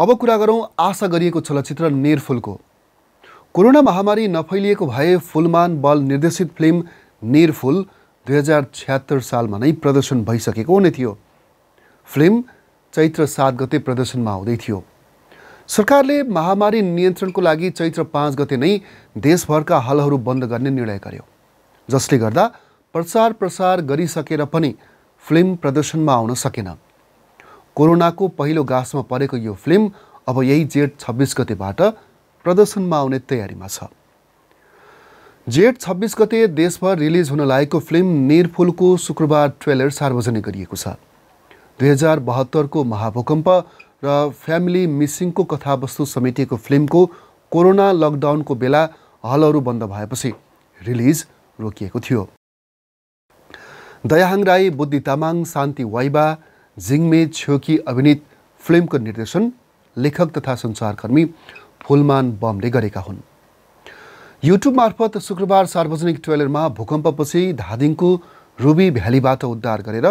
अब कुरा गरौँ आशा गरिएको चलचित्र नेरफुलको कोरोना महामारी नफैलिएको भए फुलमान बल निर्देशित फिल्म नेरफुल दुई हजार छ्यात्तर सालमा नै प्रदर्शन भइसकेको हुने थियो फिल्म चैत्र सात गते प्रदर्शनमा आउँदै थियो सरकारले महामारी नियन्त्रणको लागि चैत्र पाँच गते नै देशभरका हलहरू बन्द गर्ने निर्णय गर्यो जसले गर्दा प्रचार प्रसार गरिसकेर पनि फिल्म प्रदर्शनमा आउन सकेन कोरोनाको पहिलो गाँसमा परेको यो फिल्म अब यही जेठ छब्बिस गतेबाट प्रदर्शनमा आउने तयारीमा छ जेठ छब्बिस गते देशभर रिलिज हुन लागेको फिल्म निरफुलको शुक्रबार ट्रेलर सार्वजनिक गरिएको छ दुई हजार बहत्तरको महाभूकम्प र फ्यामिली मिसिङको कथावस्तु समेटिएको फिल्मको कोरोना लकडाउनको बेला हलहरू बन्द भएपछि रिलिज रोकिएको थियो दयाहाङ राई बुद्धि तामाङ शान्ति वाइबा जिङ्मे छेउकी अभिनीत फिल्मको निर्देशन लेखक तथा सञ्चारकर्मी फुलमान बमले गरेका हुन् युट्युब मार्फत शुक्रबार सार्वजनिक ट्वेलरमा भूकम्पपछि धादिङको रुबी भ्यालीबाट उद्धार गरेर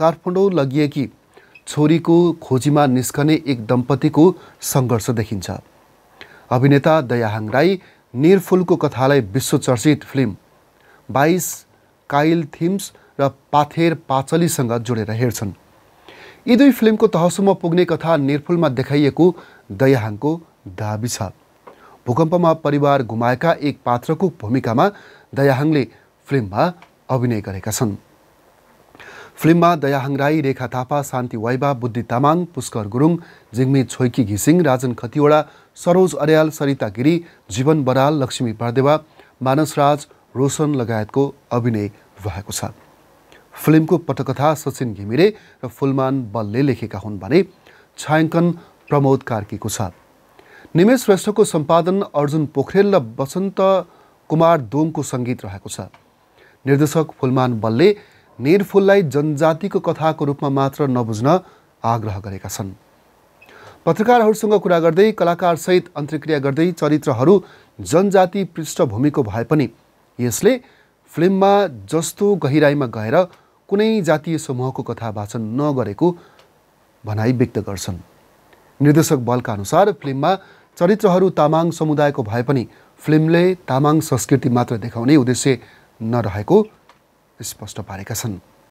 काठमाडौँ लगिएकी छोरीको खोजीमा निस्कने एक दम्पतिको सङ्घर्ष देखिन्छ अभिनेता दयाहाङ राई निरफुलको कथालाई विश्वचर्चित फिल्म बाइस काइल थिम्स र पाथेर पाचलीसँग जोडेर हेर्छन् यी दुई फिल्मको तहसम्म पुग्ने कथा निर्फुलमा देखाइएको दयाहाङको दावी छ भूकम्पमा परिवार गुमाएका एक पात्रको भूमिकामा दयाहाङले फिल्ममा अभिनय गरेका छन् फिल्ममा दयाहाङ राई रेखा थापा शान्ति वाइबा बुद्धि तामाङ पुष्कर गुरुङ जिङ्मी छोइकी घिसिङ राजन खतिवडा सरोज अर्याल सरिता गिरी जीवन बराल लक्ष्मी परदेवा मानसराज रोशन लगायतको अभिनय भएको छ फिल्मको पटकथा सचिन घिमिरे र फुलमान बलले लेखेका हुन् भने छायाङ्कन प्रमोद कार्कीको छ निमेश श्रेष्ठको सम्पादन अर्जुन पोखरेल र वसन्त कुमार दोङको सङ्गीत रहेको छ निर्देशक फुलमान बलले नेरफुललाई जनजातिको कथाको रूपमा मात्र नबुझ्न आग्रह गरेका छन् पत्रकारहरूसँग कुरा गर्दै कलाकारसहित अन्तर्क्रिया गर्दै चरित्रहरू जनजाति पृष्ठभूमिको भए पनि यसले फिल्ममा जस्तो गहिराइमा गएर कुनै जातीय समूहको कथा वाचन नगरेको भनाइ व्यक्त गर्छन् निर्देशक बलका अनुसार फिल्ममा चरित्रहरू तामाङ समुदायको भए पनि फिल्मले तामाङ संस्कृति मात्र देखाउने उद्देश्य नरहेको स्पष्ट पारेका छन्